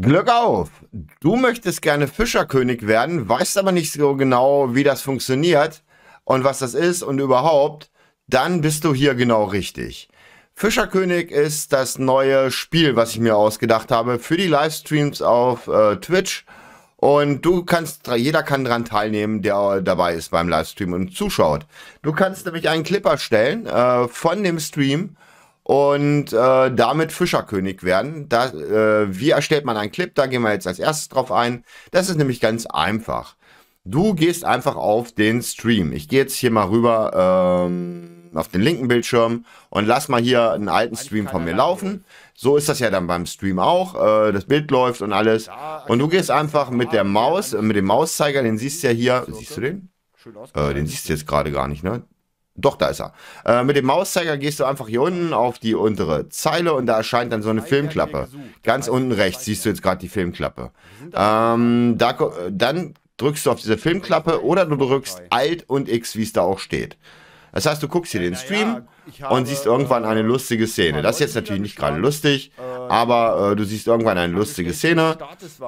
Glück auf! Du möchtest gerne Fischerkönig werden, weißt aber nicht so genau, wie das funktioniert und was das ist und überhaupt, dann bist du hier genau richtig. Fischerkönig ist das neue Spiel, was ich mir ausgedacht habe für die Livestreams auf äh, Twitch. Und du kannst, jeder kann dran teilnehmen, der dabei ist beim Livestream und zuschaut. Du kannst nämlich einen Clip erstellen äh, von dem Stream und äh, damit Fischerkönig werden. Da, äh, wie erstellt man einen Clip? Da gehen wir jetzt als erstes drauf ein. Das ist nämlich ganz einfach. Du gehst einfach auf den Stream. Ich gehe jetzt hier mal rüber ähm, auf den linken Bildschirm und lass mal hier einen alten Stream von mir laufen. So ist das ja dann beim Stream auch. Äh, das Bild läuft und alles. Also und du gehst einfach mit der Maus, mit dem Mauszeiger, den siehst du ja hier. Siehst du den? Äh, den siehst du jetzt gerade gar nicht, ne? Doch, da ist er. Äh, mit dem Mauszeiger gehst du einfach hier unten auf die untere Zeile und da erscheint dann so eine Filmklappe. Ganz unten rechts siehst du jetzt gerade die Filmklappe. Ähm, da, dann drückst du auf diese Filmklappe oder du drückst Alt und X, wie es da auch steht. Das heißt, du guckst hier den Stream und siehst irgendwann eine äh, lustige Szene. Das ist jetzt natürlich nicht gerade lustig, äh, aber äh, du siehst irgendwann eine lustige Szene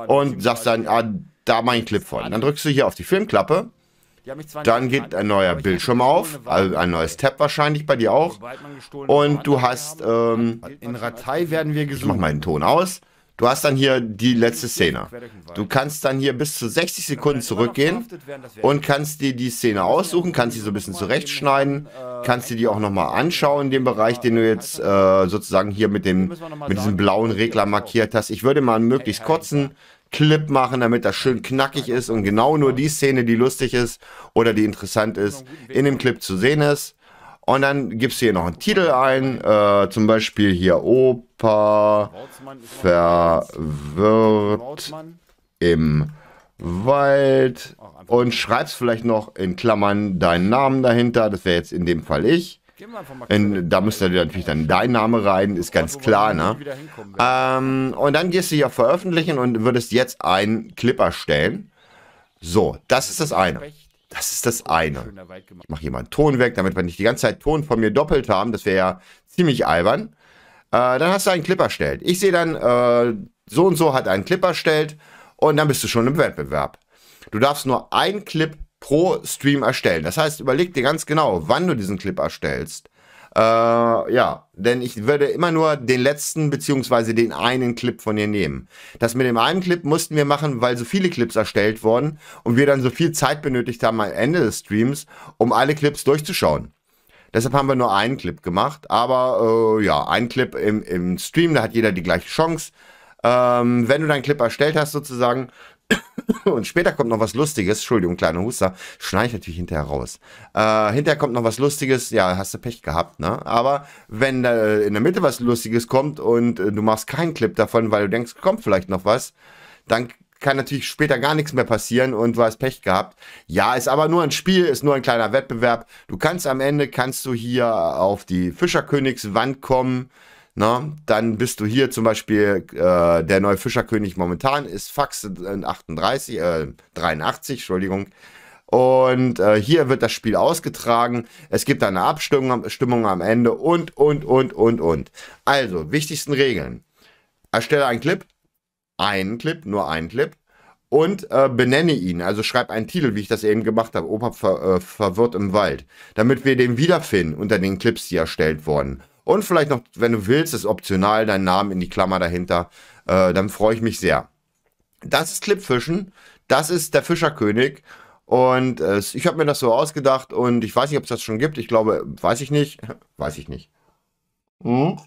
und sagst dann, ah, da mein Clip von. Dann drückst du hier auf die Filmklappe dann geht ein neuer Bildschirm auf, also ein neues Tab wahrscheinlich bei dir auch. Und du hast, ähm, in Ratei werden wir gesucht. Ich mach meinen Ton aus. Du hast dann hier die letzte Szene. Du kannst dann hier bis zu 60 Sekunden zurückgehen und kannst dir die Szene aussuchen, kannst sie so ein bisschen zurechtschneiden, äh, kannst dir die auch nochmal anschauen den Bereich, den du jetzt äh, sozusagen hier mit, dem, mit diesem blauen Regler markiert hast. Ich würde mal einen möglichst kurzen Clip machen, damit das schön knackig ist und genau nur die Szene, die lustig ist oder die interessant genau, ist, in dem Clip zu sehen ist. Und dann gibst du hier noch einen Titel ein, äh, zum Beispiel hier Opa verwirrt im Wald und schreibst vielleicht noch in Klammern deinen Namen dahinter, das wäre jetzt in dem Fall ich. Und da müsste natürlich dann dein Name rein, ist ganz klar, ne? Ähm, und dann gehst du hier auf Veröffentlichen und würdest jetzt einen Clipper stellen. So, das ist das eine. Das ist das eine. Ich mache hier mal einen Ton weg, damit wir nicht die ganze Zeit Ton von mir doppelt haben. Das wäre ja ziemlich albern. Äh, dann hast du einen Clipper erstellt. Ich sehe dann, äh, so und so hat einen Clipper erstellt und dann bist du schon im Wettbewerb. Du darfst nur einen Clip pro Stream erstellen. Das heißt, überleg dir ganz genau, wann du diesen Clip erstellst. Äh, ja, denn ich würde immer nur den letzten bzw. den einen Clip von dir nehmen. Das mit dem einen Clip mussten wir machen, weil so viele Clips erstellt wurden und wir dann so viel Zeit benötigt haben am Ende des Streams, um alle Clips durchzuschauen. Deshalb haben wir nur einen Clip gemacht, aber äh, ja, ein Clip im, im Stream, da hat jeder die gleiche Chance. Ähm, wenn du deinen Clip erstellt hast sozusagen, und später kommt noch was Lustiges. Entschuldigung, kleine Huster. Schneide ich natürlich hinterher raus. Äh, hinterher kommt noch was Lustiges. Ja, hast du Pech gehabt, ne? Aber wenn äh, in der Mitte was Lustiges kommt und äh, du machst keinen Clip davon, weil du denkst, kommt vielleicht noch was, dann kann natürlich später gar nichts mehr passieren und du hast Pech gehabt. Ja, ist aber nur ein Spiel, ist nur ein kleiner Wettbewerb. Du kannst am Ende, kannst du hier auf die Fischerkönigswand kommen na, ne? dann bist du hier zum Beispiel, äh, der neue Fischerkönig momentan ist Fax 38, äh, 83, Entschuldigung. Und äh, hier wird das Spiel ausgetragen. Es gibt eine Abstimmung Stimmung am Ende und, und, und, und, und. Also, wichtigsten Regeln. Erstelle einen Clip, einen Clip, nur einen Clip und äh, benenne ihn. Also schreib einen Titel, wie ich das eben gemacht habe. Opa ver äh, verwirrt im Wald. Damit wir den wiederfinden unter den Clips, die erstellt wurden. Und vielleicht noch, wenn du willst, ist optional deinen Namen in die Klammer dahinter. Äh, dann freue ich mich sehr. Das ist Clipfischen. Das ist der Fischerkönig. Und äh, ich habe mir das so ausgedacht und ich weiß nicht, ob es das schon gibt. Ich glaube, weiß ich nicht. Weiß ich nicht. Mhm.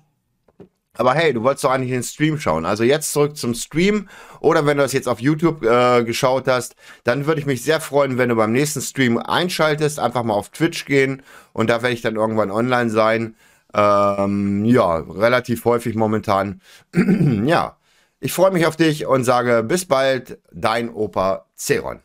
Aber hey, du wolltest doch eigentlich den Stream schauen. Also jetzt zurück zum Stream. Oder wenn du das jetzt auf YouTube äh, geschaut hast, dann würde ich mich sehr freuen, wenn du beim nächsten Stream einschaltest. Einfach mal auf Twitch gehen und da werde ich dann irgendwann online sein. Ähm, ja, relativ häufig momentan. ja, ich freue mich auf dich und sage bis bald, dein Opa Ceron.